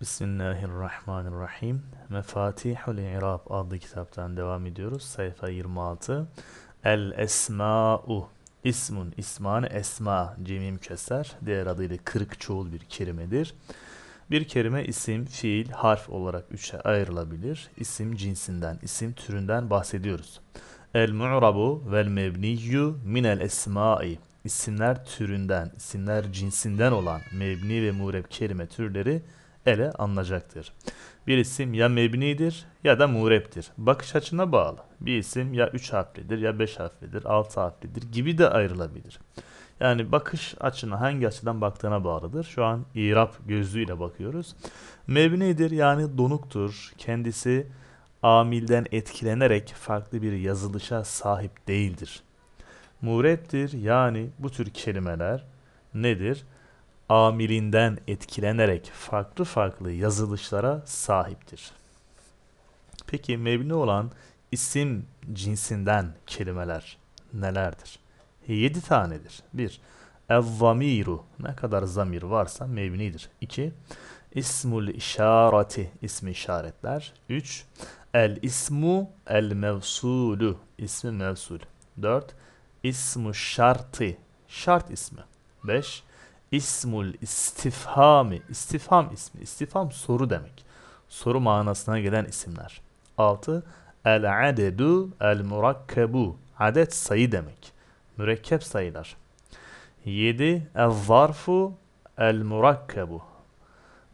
Bismillahirrahmanirrahim. Mefatihul İrab adlı kitaptan devam ediyoruz. Sayfa 26. El Esma'u. İsmun, isman, esma, cemim keser. Diğer adıyla kırık çoğul bir kelimedir. Bir kelime isim, fiil, harf olarak üçe ayrılabilir. İsim cinsinden, isim türünden bahsediyoruz. El mu'rabu vel mebniyyu minel esma'i İsimler türünden, isimler cinsinden olan mebni ve mureb kelime türleri ele alınacaktır. Bir isim ya mebnidir ya da mureptir. Bakış açına bağlı. Bir isim ya 3 harflidir ya 5 harflidir, 6 harflidir gibi de ayrılabilir. Yani bakış açına hangi açıdan baktığına bağlıdır. Şu an irap gözlüğüyle bakıyoruz. Mebnidir yani donuktur. Kendisi amilden etkilenerek farklı bir yazılışa sahip değildir. Mureptir yani bu tür kelimeler nedir? amilinden etkilenerek farklı farklı yazılışlara sahiptir. Peki mebni olan isim cinsinden kelimeler nelerdir? 7 tanedir. 1. evvamiru ne kadar zamir varsa mebnidir. 2. İsmul işareti ismi işaretler. 3. El ismu el mevsulu ismi mevsul. 4. İsmu şartı şart ismi. 5. İsmul istifhami. İstifham ismi. İstifham soru demek. Soru manasına gelen isimler. 6. El adedu el murakkabu. Adet sayı demek. Mürekkep sayılar. 7. El zarfu el murakkabu.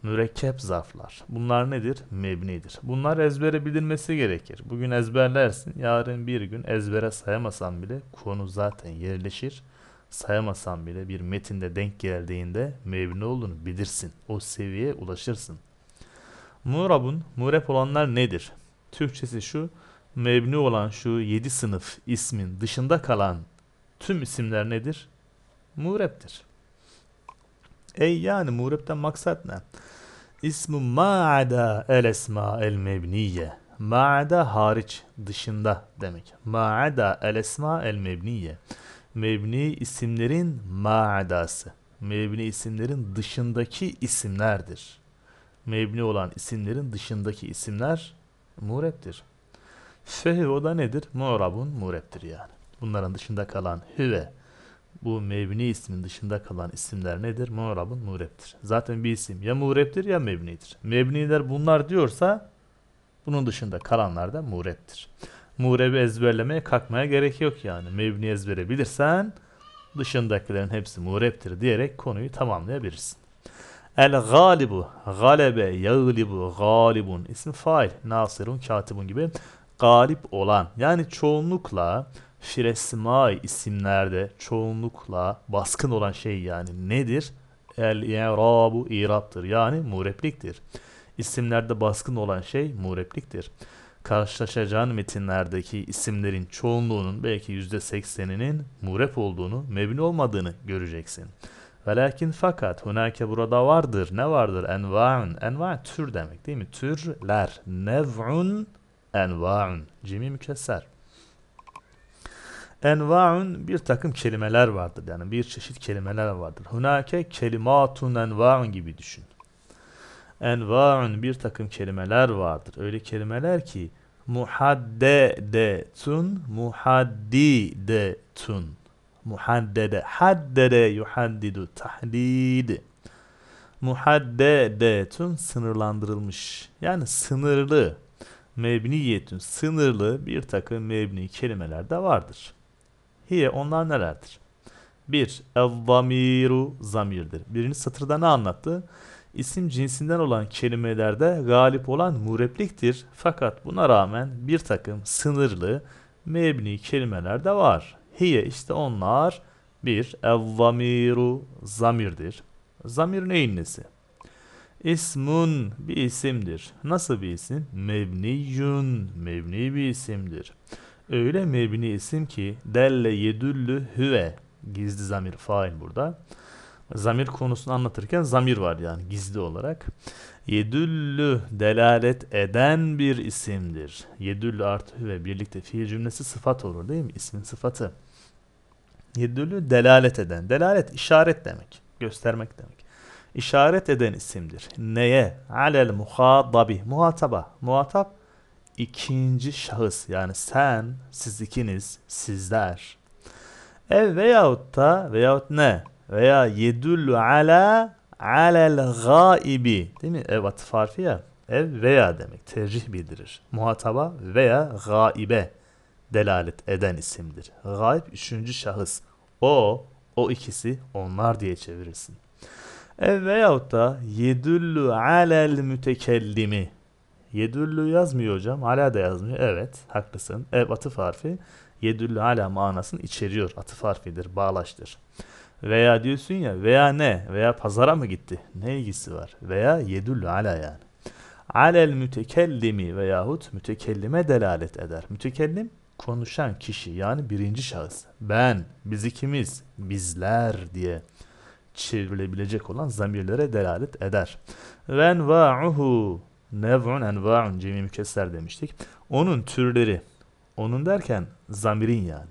Mürekkep zarflar. Bunlar nedir? Mebnidir. Bunlar ezbere bilinmesi gerekir. Bugün ezberlersin. Yarın bir gün ezbere sayamasan bile konu zaten yerleşir sayamasan bile bir metinde denk geldiğinde mevni olduğunu bilirsin. O seviyeye ulaşırsın. Murabun, murep olanlar nedir? Türkçesi şu, mevni olan şu 7 sınıf ismin dışında kalan tüm isimler nedir? Mureptir. Ey yani murepten maksat ne? İsmu ma'ada el esma el mebniye. Ma'ada hariç, dışında demek. Ma'ada el esma el mebniye mebni isimlerin ma'dası. Mebni isimlerin dışındaki isimlerdir. Mebni olan isimlerin dışındaki isimler mureptir. Fehü o da nedir? Mu'rabun mureptir yani. Bunların dışında kalan hüve, bu mebni ismin dışında kalan isimler nedir? Mu'rabun mureptir. Zaten bir isim ya mureptir ya mebnidir. Mebniler bunlar diyorsa bunun dışında kalanlar da mureptir murebi ezberlemeye kalkmaya gerek yok yani. mevni ezbere bilirsen dışındakilerin hepsi mureptir diyerek konuyu tamamlayabilirsin. El galibu, galebe, yağlibu, galibun, isim fail, nasirun, katibun gibi galip olan. Yani çoğunlukla firesimai isimlerde çoğunlukla baskın olan şey yani nedir? El i'rabu i'raptır yani murepliktir. İsimlerde baskın olan şey murepliktir karşılaşacağın metinlerdeki isimlerin çoğunluğunun belki %80'inin murep olduğunu, mebni olmadığını göreceksin. Velakin fakat hunake burada vardır. Ne vardır? Enva'un. Enva tür demek değil mi? Türler. Nev'un enva'un. Cimi mükesser. Enva'un bir takım kelimeler vardır. Yani bir çeşit kelimeler vardır. Hunake kelimatun enva'un gibi düşün enva'un bir takım kelimeler vardır. Öyle kelimeler ki muhaddedetun muhaddidetun muhaddede haddede yuhaddidu tahdid muhaddedetun sınırlandırılmış yani sınırlı mebniyetün sınırlı bir takım mebni kelimeler de vardır. Hiye onlar nelerdir? Bir, ev zamirdir. Birinci satırda ne anlattı? isim cinsinden olan kelimelerde galip olan murepliktir. Fakat buna rağmen bir takım sınırlı mebni kelimeler de var. Hiye işte onlar bir evvamiru zamirdir. Zamir neyin nesi? İsmun bir isimdir. Nasıl bir isim? Mebniyun mebni bir isimdir. Öyle mebni isim ki delle yedüllü hüve gizli zamir fail burada zamir konusunu anlatırken zamir var yani gizli olarak. Yedüllü delalet eden bir isimdir. Yedüllü artı ve birlikte fiil cümlesi sıfat olur değil mi? İsmin sıfatı. Yedüllü delalet eden. Delalet işaret demek. Göstermek demek. İşaret eden isimdir. Neye? Alel muhatabi. Muhataba. Muhatap ikinci şahıs. Yani sen, siz ikiniz, sizler. Ev veyahut da veyahut ne? veya yedullu ala alel gaibi değil mi? Ev atıf ya. Ev veya demek. Tercih bildirir. Muhataba veya gaibe delalet eden isimdir. Gaib üçüncü şahıs. O, o ikisi onlar diye çevirirsin. Ev veyahut da yedullu alel mütekellimi. Yedullu yazmıyor hocam. Ala da yazmıyor. Evet haklısın. Ev atıf harfi yedullu ala manasını içeriyor. Atıf harfidir, bağlaçtır. Veya diyorsun ya veya ne? Veya pazara mı gitti? Ne ilgisi var? Veya yedül ala yani. Alel mütekellimi veyahut mütekellime delalet eder. Mütekellim konuşan kişi yani birinci şahıs. Ben, biz ikimiz, bizler diye çevrilebilecek olan zamirlere delalet eder. Ve enva'uhu nev'un enva'un cemi mükesser demiştik. Onun türleri, onun derken zamirin yani.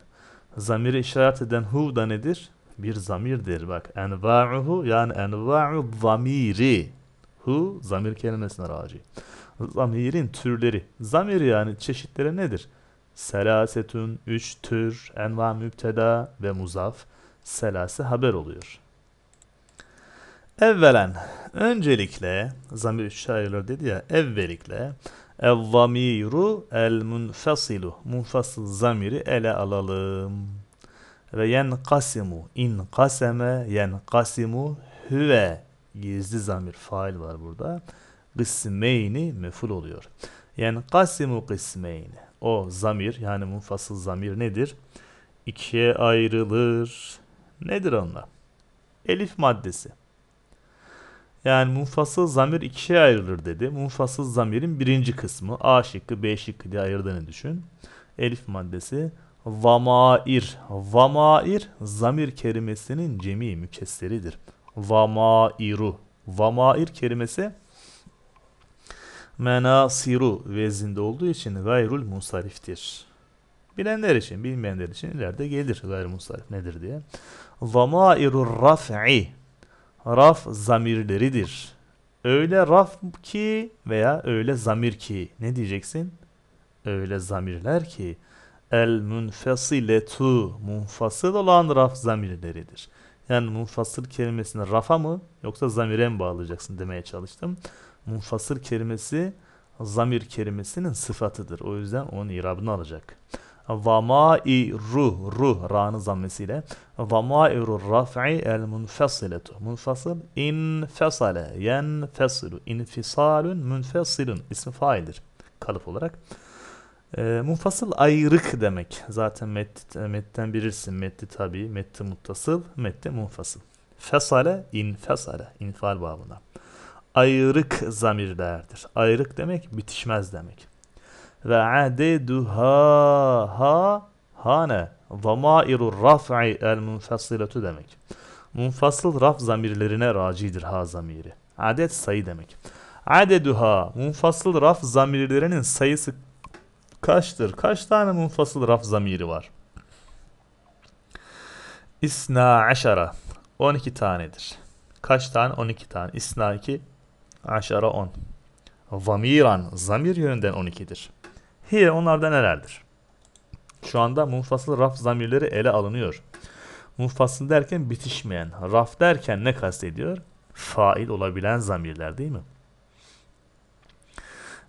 Zamiri işaret eden hu da nedir? bir zamirdir. Bak enva'uhu yani enva'u zamiri. Hu zamir kelimesine raci. Zamirin türleri. Zamir yani çeşitleri nedir? Selasetün üç tür, enva müpteda ve muzaf. Selase haber oluyor. Evvelen, öncelikle, zamir şairler dedi ya, evvelikle, el evvamiru el munfasilu, munfasıl zamiri ele alalım. Ve yenkasimu. İnkaseme yenkasimu hüve. Gizli zamir fail var burada. Kısmeyni meful oluyor. Yenkasimu kısmeyni. O zamir yani munfasıl zamir nedir? İkiye ayrılır. Nedir onlar? Elif maddesi. Yani munfasıl zamir ikiye ayrılır dedi. Munfasıl zamirin birinci kısmı A şıkkı B şıkkı diye ayırdığını düşün. Elif maddesi Vamair. Vamair zamir kelimesinin cemi mükesseridir. Vamairu. Vamair kelimesi menasiru vezinde olduğu için gayrul musariftir. Bilenler için, bilmeyenler için ileride gelir gayrul musarif nedir diye. Vamairu raf'i. Raf zamirleridir. Öyle raf ki veya öyle zamir ki. Ne diyeceksin? Öyle zamirler ki el münfasiletu munfasıl olan raf zamirleridir. Yani munfasıl kelimesini rafa mı yoksa zamire mi bağlayacaksın demeye çalıştım. Munfasıl kelimesi zamir kelimesinin sıfatıdır. O yüzden onun irabını alacak. Vamai ruh ruh ra'nın zammesiyle Vamai ruh raf'i el munfasiletu munfasıl infesale yenfesilu infisalun munfasilun ismi faildir kalıp olarak. E, munfasıl ayrık demek. Zaten met, metten bilirsin. Metti tabi, metti muttasıl, metti munfasıl. Fesale, infesale, infal babına. Ayrık zamirlerdir. Ayrık demek bitişmez demek. Ve adeduha ha hane damairu raf'i el munfasiletu demek. Munfasıl raf zamirlerine racidir ha zamiri. Adet sayı demek. Adeduha munfasıl raf zamirlerinin sayısı kaçtır? Kaç tane munfasıl raf zamiri var? İsna aşara 12 tanedir. Kaç tane? 12 tane. İsna 2 aşara 10. Vamiran zamir yönünden 12'dir. Hiye onlardan nelerdir? Şu anda munfasıl raf zamirleri ele alınıyor. Munfasıl derken bitişmeyen, raf derken ne kastediyor? Fail olabilen zamirler değil mi?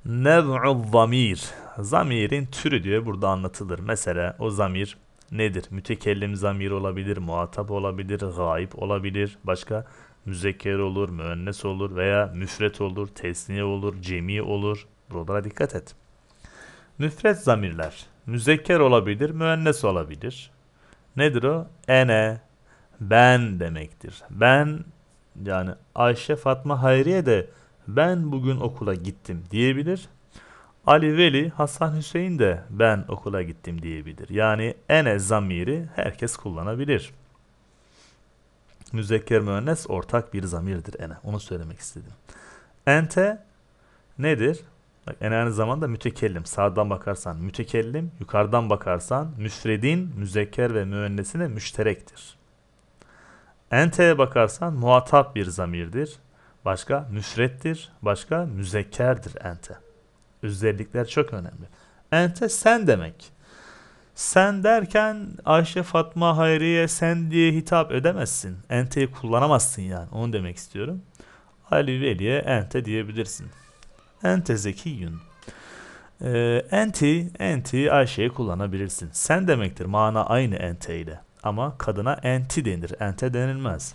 Nev'u zamir. Zamirin türü diye burada anlatılır. Mesela o zamir nedir? Mütekellim zamir olabilir, muhatap olabilir, gayip olabilir. Başka müzekker olur, müennes olur veya müfret olur, tesniye olur, cemi olur. Buralara dikkat et. Müfret zamirler. Müzekker olabilir, müennes olabilir. Nedir o? Ene, ben demektir. Ben yani Ayşe Fatma Hayriye de ben bugün okula gittim diyebilir. Ali Veli, Hasan Hüseyin de ben okula gittim diyebilir. Yani ene zamiri herkes kullanabilir. Müzekker müennes ortak bir zamirdir ene. Onu söylemek istedim. Ente nedir? Bak en aynı zamanda mütekellim. Sağdan bakarsan mütekellim, yukarıdan bakarsan müfredin, müzekker ve müennesine müşterektir. Ente'ye bakarsan muhatap bir zamirdir. Başka nüsrettir, başka müzekkerdir ente. Özellikler çok önemli. Ente sen demek. Sen derken Ayşe Fatma Hayriye sen diye hitap edemezsin. Ente'yi kullanamazsın yani. Onu demek istiyorum. Ali Veli'ye ente diyebilirsin. Ente zekiyyün. Ee, enti, enti Ayşe'yi kullanabilirsin. Sen demektir. Mana aynı ente ile. Ama kadına enti denir. Ente denilmez.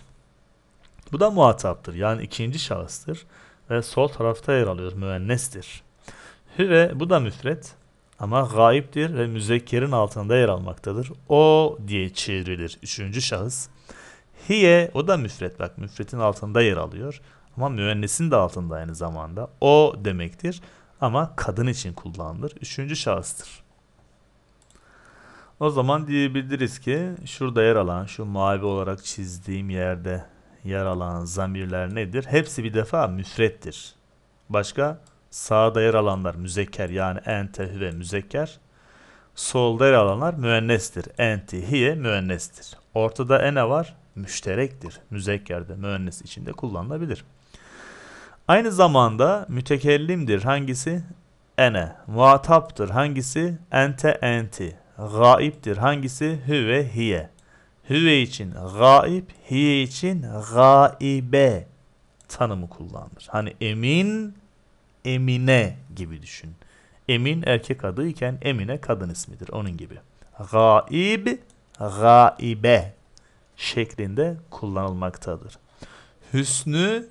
Bu da muhataptır. Yani ikinci şahıstır. Ve sol tarafta yer alıyor. Müennestir. Hüve bu da müfret. Ama gayiptir ve müzekkerin altında yer almaktadır. O diye çevrilir. Üçüncü şahıs. Hiye o da müfret. Bak müfretin altında yer alıyor. Ama müennesin de altında aynı zamanda. O demektir. Ama kadın için kullanılır. Üçüncü şahıstır. O zaman diyebiliriz ki şurada yer alan şu mavi olarak çizdiğim yerde yer alan zamirler nedir? Hepsi bir defa müsrettir. Başka sağda yer alanlar müzekker yani ente hüve müzekker. Solda yer alanlar müennestir. Enti hiye müennestir. Ortada ene var müşterektir. Müzekkerde müennes içinde kullanılabilir. Aynı zamanda mütekellimdir. Hangisi? Ene. Muhataptır. Hangisi? Ente enti. Gaiptir. Hangisi? Hüve hiye. Hüve için gaib, hiye için gaibe tanımı kullanılır. Hani emin, emine gibi düşün. Emin erkek adı iken emine kadın ismidir. Onun gibi. Gaib, gaibe şeklinde kullanılmaktadır. Hüsnü,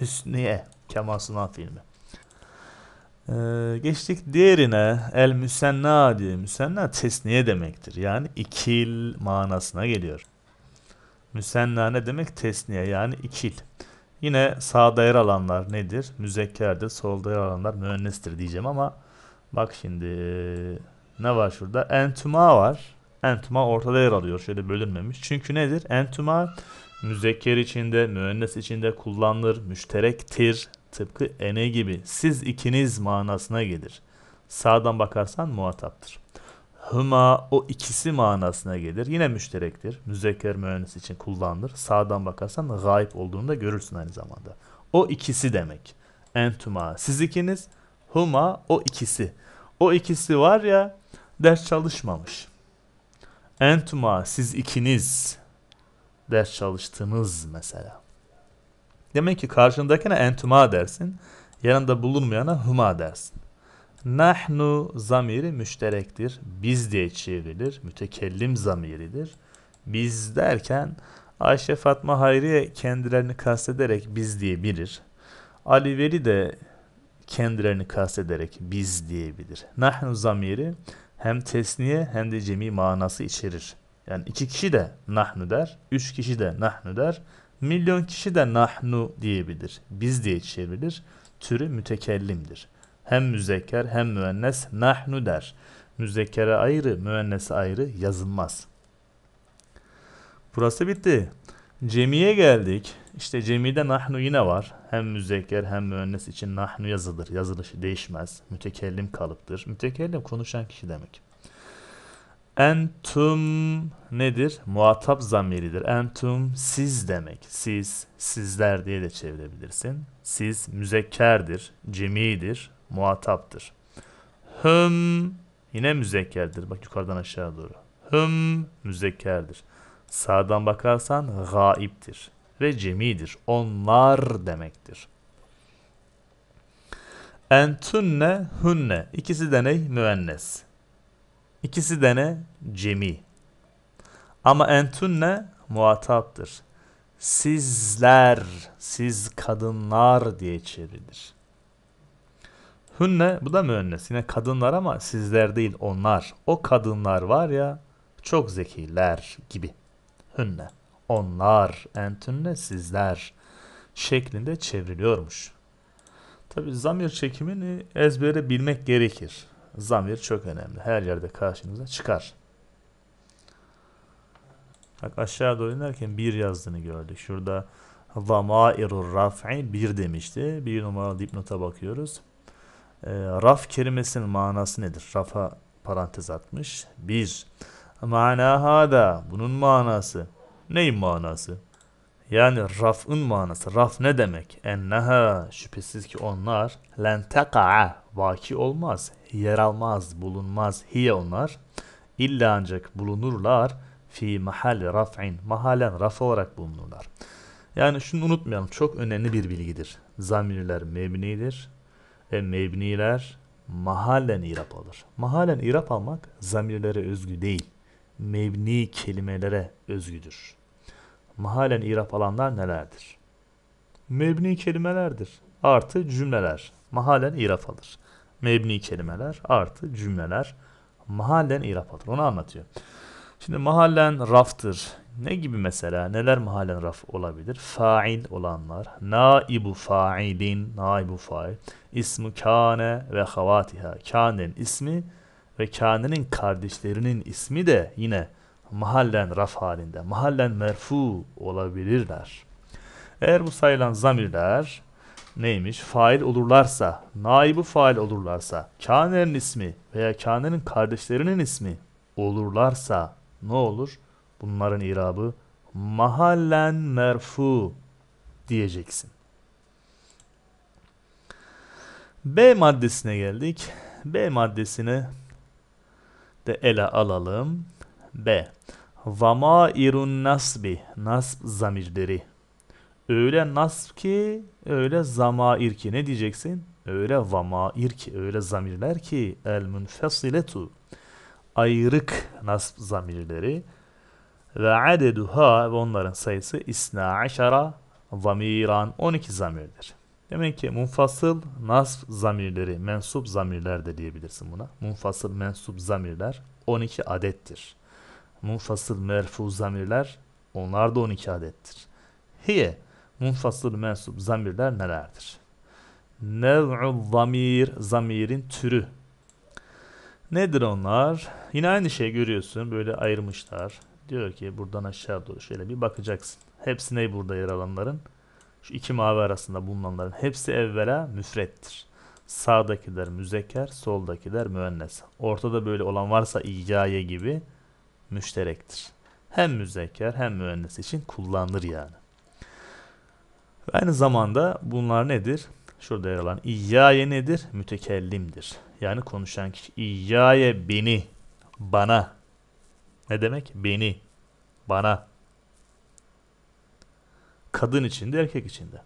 hüsniye. Kemal Sunal filmi. Ee, geçtik diğerine el müsenna diye müsenna tesniye demektir. Yani ikil manasına geliyor. Müsenna ne demek? Tesniye yani ikil. Yine sağda yer alanlar nedir? Müzekkerde, Solda yer alanlar müennestir diyeceğim ama bak şimdi ne var şurada? Entuma var. Entuma ortada yer alıyor. Şöyle bölünmemiş. Çünkü nedir? Entuma müzekker içinde, müennes içinde kullanılır, müşterektir, tıpkı ene gibi siz ikiniz manasına gelir. Sağdan bakarsan muhataptır. Hıma o ikisi manasına gelir. Yine müşterektir. Müzekker müennes için kullanılır. Sağdan bakarsan gayip olduğunu da görürsün aynı zamanda. O ikisi demek. Entuma siz ikiniz. Huma o ikisi. O ikisi var ya ders çalışmamış. Entuma siz ikiniz ders çalıştınız mesela. Demek ki karşındakine entuma dersin. Yanında bulunmayana huma dersin. Nahnu zamiri müşterektir. Biz diye çevrilir. Mütekellim zamiridir. Biz derken Ayşe Fatma Hayriye kendilerini kastederek biz diyebilir. Ali Veli de kendilerini kastederek biz diyebilir. Nahnu zamiri hem tesniye hem de cemi manası içerir. Yani iki kişi de nahnu der, üç kişi de nahnu der, Milyon kişi de nahnu diyebilir. Biz diye çevrilir. Türü mütekellimdir. Hem müzekker hem müennes nahnu der. Müzekkere ayrı, müennese ayrı yazılmaz. Burası bitti. Cemiye geldik. İşte cemide nahnu yine var. Hem müzekker hem müennes için nahnu yazılır. Yazılışı değişmez. Mütekellim kalıptır. Mütekellim konuşan kişi demek. Entum nedir? Muhatap zamiridir. Entum siz demek. Siz, sizler diye de çevirebilirsin. Siz müzekkerdir, cemidir, muhataptır. Hım yine müzekkerdir. Bak yukarıdan aşağı doğru. Hım müzekkerdir. Sağdan bakarsan gaiptir ve cemidir. Onlar demektir. Entunne hunne. İkisi de ne? Müennes. İkisi de ne? Cemi. Ama ne? muhataptır. Sizler, siz kadınlar diye çevrilir. Hünne bu da müennes. Yine kadınlar ama sizler değil onlar. O kadınlar var ya çok zekiler gibi. Hünne. Onlar, entünne sizler şeklinde çevriliyormuş. Tabi zamir çekimini ezbere bilmek gerekir zamir çok önemli. Her yerde karşınıza çıkar. Bak aşağı doğru inerken bir yazdığını gördük. Şurada vamairur raf'i bir demişti. Bir numaralı dipnota bakıyoruz. E, raf kelimesinin manası nedir? Rafa parantez atmış. Bir. Mana hada. Bunun manası. Neyin manası? Yani raf'ın manası. Raf ne demek? Enneha. Şüphesiz ki onlar lenteka'a. Vaki olmaz yer almaz, bulunmaz. Hiye onlar. İlla ancak bulunurlar. Fi mahal raf'in. Mahalen raf olarak bulunurlar. Yani şunu unutmayalım. Çok önemli bir bilgidir. Zamirler mebnidir. Ve mebniler mahallen irap alır. Mahallen irap almak zamirlere özgü değil. Mebni kelimelere özgüdür. Mahallen irap alanlar nelerdir? Mebni kelimelerdir. Artı cümleler. Mahallen irap alır mebni kelimeler artı cümleler mahallen irap atır. Onu anlatıyor. Şimdi mahallen raftır. Ne gibi mesela? Neler mahallen raf olabilir? Fail olanlar. Naibu failin. Naibu fail. İsmi kane ve havatiha. Kane'nin ismi ve kane'nin kardeşlerinin ismi de yine mahallen raf halinde. Mahallen merfu olabilirler. Eğer bu sayılan zamirler neymiş? Fail olurlarsa, naibu fail olurlarsa, kânenin ismi veya kânenin kardeşlerinin ismi olurlarsa ne olur? Bunların irabı mahallen merfu diyeceksin. B maddesine geldik. B maddesini de ele alalım. B. Vama irun nasbi, nasb zamirleri Öyle nasb ki, öyle zamair ki. Ne diyeceksin? Öyle vamair ki, öyle zamirler ki. El münfesiletu. Ayrık nasb zamirleri. Ve adeduha ve onların sayısı isna aşara zamiran 12 zamirdir. Demek ki munfasıl nasb zamirleri, mensup zamirler de diyebilirsin buna. Munfasıl mensup zamirler 12 adettir. Munfasıl merfu zamirler onlar da 12 adettir. Hiye Munfasıl mensup zamirler nelerdir? Nev'u zamir, zamirin türü. Nedir onlar? Yine aynı şey görüyorsun. Böyle ayırmışlar. Diyor ki buradan aşağı doğru şöyle bir bakacaksın. Hepsi ne burada yer alanların? Şu iki mavi arasında bulunanların hepsi evvela müfrettir. Sağdakiler müzeker, soldakiler müennes. Ortada böyle olan varsa icaye gibi müşterektir. Hem müzeker hem müennes için kullanılır yani. Ve aynı zamanda bunlar nedir? Şurada yer alan İyyaye nedir? Mütekellimdir. Yani konuşan kişi. İyyaye beni, bana. Ne demek? Beni, bana. Kadın içinde, erkek içinde.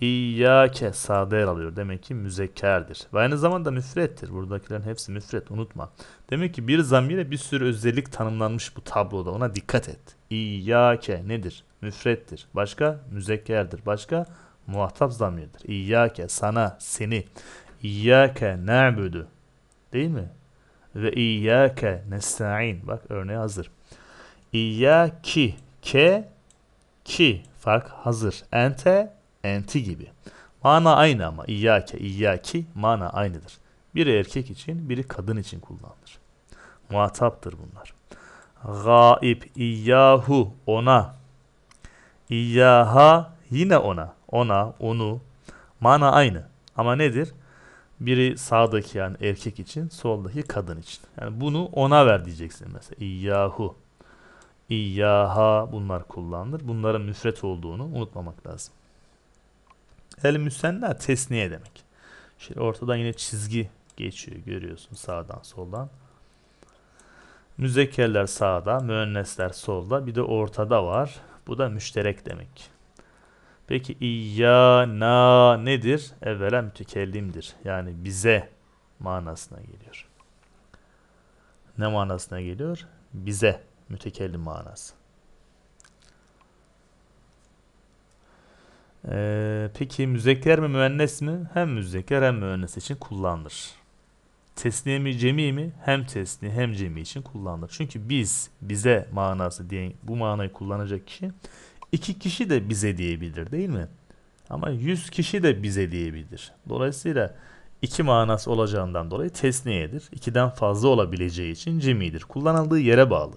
İyyâke sade yer alıyor. Demek ki müzekkerdir. Ve aynı zamanda müfrettir. Buradakilerin hepsi müfret. Unutma. Demek ki bir zamire bir sürü özellik tanımlanmış bu tabloda. Ona dikkat et. İyyâke nedir? müfrettir. Başka müzekkerdir. Başka muhatap zamirdir. İyyâke sana, seni. İyyâke na'budu. Değil mi? Ve iyyâke nesta'in. Bak örneği hazır. İyyâki ke ki fark hazır. Ente enti gibi. Mana aynı ama iyyâke iyyâki mana aynıdır. Biri erkek için, biri kadın için kullanılır. Muhataptır bunlar. Gaib iyyahu ona İyyaha yine ona. Ona, onu. Mana aynı. Ama nedir? Biri sağdaki yani erkek için, soldaki kadın için. Yani bunu ona ver diyeceksin mesela. İyyahu. İyyaha bunlar kullanılır. Bunların müfret olduğunu unutmamak lazım. El müsenna tesniye demek. Şimdi ortadan yine çizgi geçiyor görüyorsun sağdan soldan. Müzekkerler sağda, müennesler solda, bir de ortada var. Bu da müşterek demek. Peki iyyana nedir? Evvela mütekellimdir. Yani bize manasına geliyor. Ne manasına geliyor? Bize mütekellim manası. Ee, peki müzekker mi müennes mi? Hem müzekker hem müennes için kullanılır tesniye mi cemi mi? Hem tesni hem cemi için kullanılır. Çünkü biz, bize manası diye bu manayı kullanacak kişi iki kişi de bize diyebilir değil mi? Ama yüz kişi de bize diyebilir. Dolayısıyla iki manası olacağından dolayı tesniyedir. İkiden fazla olabileceği için cemidir. Kullanıldığı yere bağlı.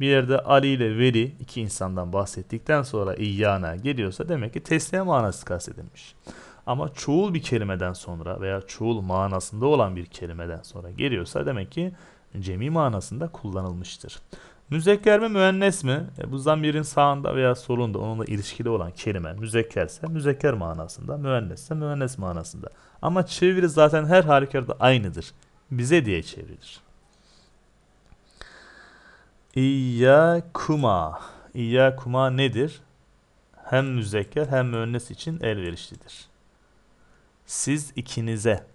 Bir yerde Ali ile Veli iki insandan bahsettikten sonra İyyana geliyorsa demek ki tesniye manası kastedilmiş. Ama çoğul bir kelimeden sonra veya çoğul manasında olan bir kelimeden sonra geliyorsa demek ki cemi manasında kullanılmıştır. Müzekker mi müennes mi? E, bu zamirin sağında veya solunda onunla ilişkili olan kelime müzekkerse müzekker manasında, müennesse müennes manasında. Ama çeviri zaten her halükarda aynıdır. Bize diye çevrilir. İyyâkuma. İyyâkuma nedir? Hem müzekker hem müennes için elverişlidir siz ikinize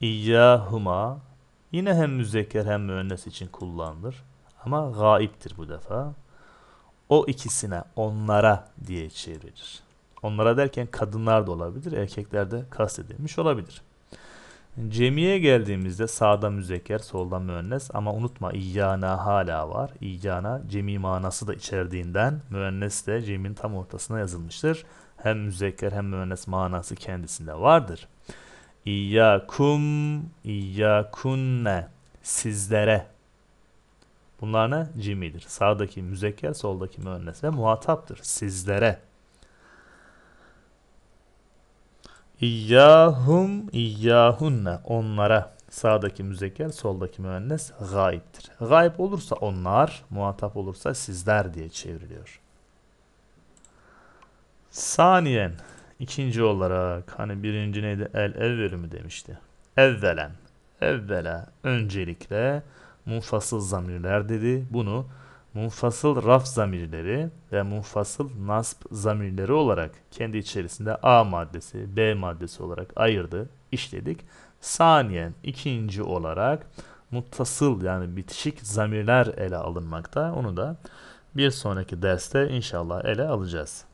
İyyâhuma yine hem müzekker hem müennes için kullanılır. Ama gaiptir bu defa. O ikisine, onlara diye çevirir. Onlara derken kadınlar da olabilir, erkekler de kastedilmiş olabilir. Cemiye geldiğimizde sağda müzekker, solda müennes ama unutma iyyana hala var. İyyana cemi manası da içerdiğinden müennes de cemin tam ortasına yazılmıştır hem müzekker hem müennes manası kendisinde vardır. İyyakum, iyyakunne sizlere. Bunlar ne? Cimidir. Sağdaki müzekker, soldaki müennes ve muhataptır. Sizlere. İyyahum, iyyahunne onlara. Sağdaki müzekker, soldaki müennes gayiptir. Gayip olursa onlar, muhatap olursa sizler diye çevriliyor. Saniyen ikinci olarak hani birinci neydi el evveli mi demişti. Evvelen evvela öncelikle munfasıl zamirler dedi. Bunu munfasıl raf zamirleri ve munfasıl nasp zamirleri olarak kendi içerisinde A maddesi, B maddesi olarak ayırdı, işledik. Saniyen ikinci olarak muttasıl yani bitişik zamirler ele alınmakta. Onu da bir sonraki derste inşallah ele alacağız.